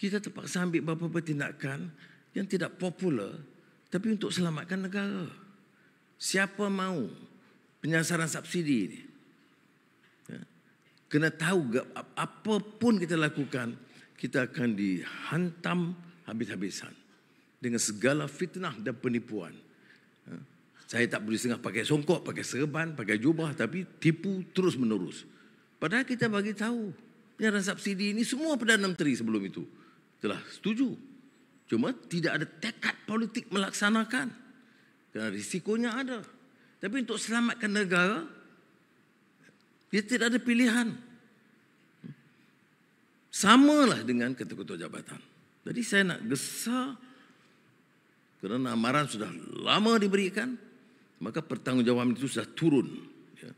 kita terpaksa ambil beberapa tindakan yang tidak popular tapi untuk selamatkan negara. Siapa mahu penyasaran subsidi ini? Ya. Kena tahu apa pun kita lakukan, kita akan dihantam habis-habisan dengan segala fitnah dan penipuan. Ya. Saya tak boleh setengah pakai songkok, pakai serban, pakai jubah tapi tipu terus menerus. Padahal kita bagi tahu penyasaran subsidi ini semua Perdana Menteri sebelum itu telah setuju. Cuma tidak ada tekad politik melaksanakan. Kerana risikonya ada. Tapi untuk selamatkan negara, dia tidak ada pilihan. sama lah dengan ketua-ketua jabatan. Jadi saya nak gesa kerana amaran sudah lama diberikan, maka pertanggungjawaban itu sudah turun ya,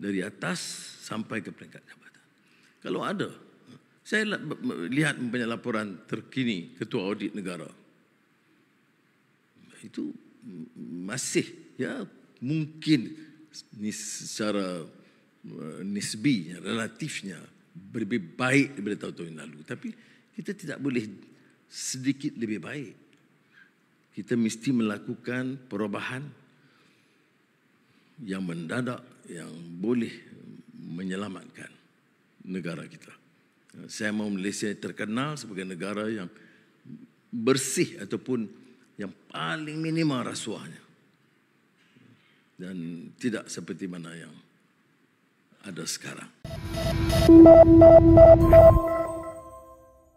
dari atas sampai ke peringkat jabatan. Kalau ada saya lihat mempunyai laporan terkini Ketua Audit Negara. Itu masih ya mungkin secara nisbi relatifnya lebih baik daripada tahun-tahun yang lalu tapi kita tidak boleh sedikit lebih baik kita mesti melakukan perubahan yang mendadak yang boleh menyelamatkan negara kita saya mahu Malaysia terkenal sebagai negara yang bersih ataupun yang paling minima rasuahnya. Dan tidak seperti mana yang ada sekarang.